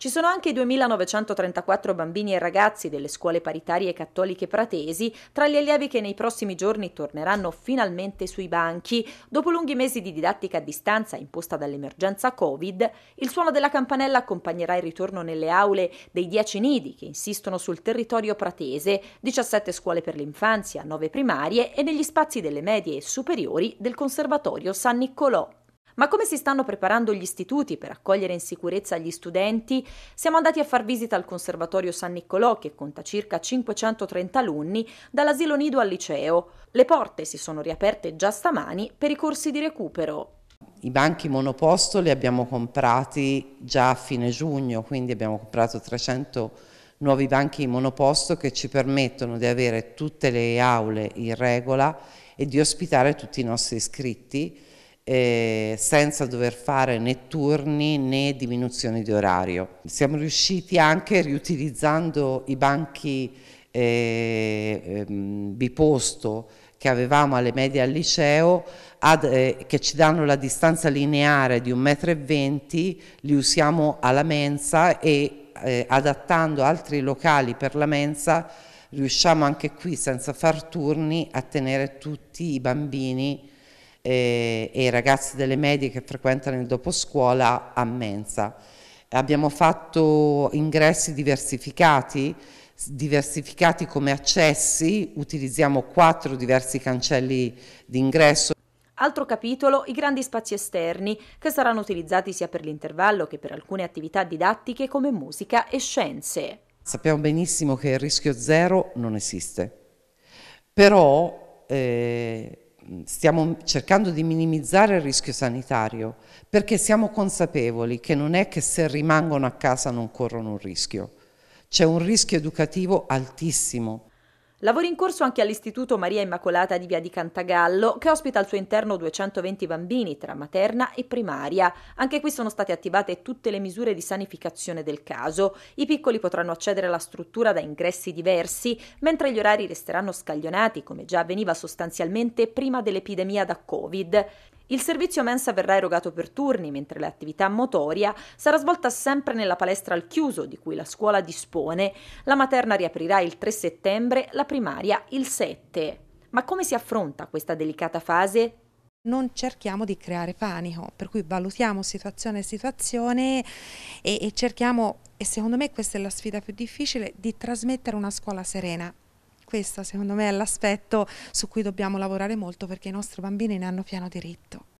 Ci sono anche i 2.934 bambini e ragazzi delle scuole paritarie cattoliche pratesi tra gli allievi che nei prossimi giorni torneranno finalmente sui banchi. Dopo lunghi mesi di didattica a distanza imposta dall'emergenza Covid, il suono della campanella accompagnerà il ritorno nelle aule dei 10 nidi che insistono sul territorio pratese, 17 scuole per l'infanzia, 9 primarie e negli spazi delle medie e superiori del Conservatorio San Niccolò. Ma come si stanno preparando gli istituti per accogliere in sicurezza gli studenti? Siamo andati a far visita al Conservatorio San Niccolò, che conta circa 530 alunni, dall'asilo nido al liceo. Le porte si sono riaperte già stamani per i corsi di recupero. I banchi monoposto li abbiamo comprati già a fine giugno, quindi abbiamo comprato 300 nuovi banchi monoposto che ci permettono di avere tutte le aule in regola e di ospitare tutti i nostri iscritti eh, senza dover fare né turni né diminuzioni di orario. Siamo riusciti anche riutilizzando i banchi eh, ehm, biposto che avevamo alle medie al liceo ad, eh, che ci danno la distanza lineare di 1,20 m, li usiamo alla mensa e eh, adattando altri locali per la mensa riusciamo anche qui senza far turni a tenere tutti i bambini e, eh, e i ragazzi delle medie che frequentano il doposcuola a mensa. Abbiamo fatto ingressi diversificati, diversificati come accessi, utilizziamo quattro diversi cancelli d'ingresso. Altro capitolo, i grandi spazi esterni, che saranno utilizzati sia per l'intervallo che per alcune attività didattiche come musica e scienze. Sappiamo benissimo che il rischio zero non esiste, però eh, stiamo cercando di minimizzare il rischio sanitario perché siamo consapevoli che non è che se rimangono a casa non corrono un rischio, c'è un rischio educativo altissimo Lavori in corso anche all'Istituto Maria Immacolata di Via di Cantagallo, che ospita al suo interno 220 bambini tra materna e primaria. Anche qui sono state attivate tutte le misure di sanificazione del caso. I piccoli potranno accedere alla struttura da ingressi diversi, mentre gli orari resteranno scaglionati, come già avveniva sostanzialmente prima dell'epidemia da Covid. Il servizio mensa verrà erogato per turni, mentre l'attività motoria sarà svolta sempre nella palestra al chiuso di cui la scuola dispone. La materna riaprirà il 3 settembre, la primaria il 7. Ma come si affronta questa delicata fase? non cerchiamo di creare panico, per cui valutiamo situazione a situazione e, e cerchiamo, e secondo me questa è la sfida più difficile, di trasmettere una scuola serena questo secondo me è l'aspetto su cui dobbiamo lavorare molto perché i nostri bambini ne hanno pieno diritto.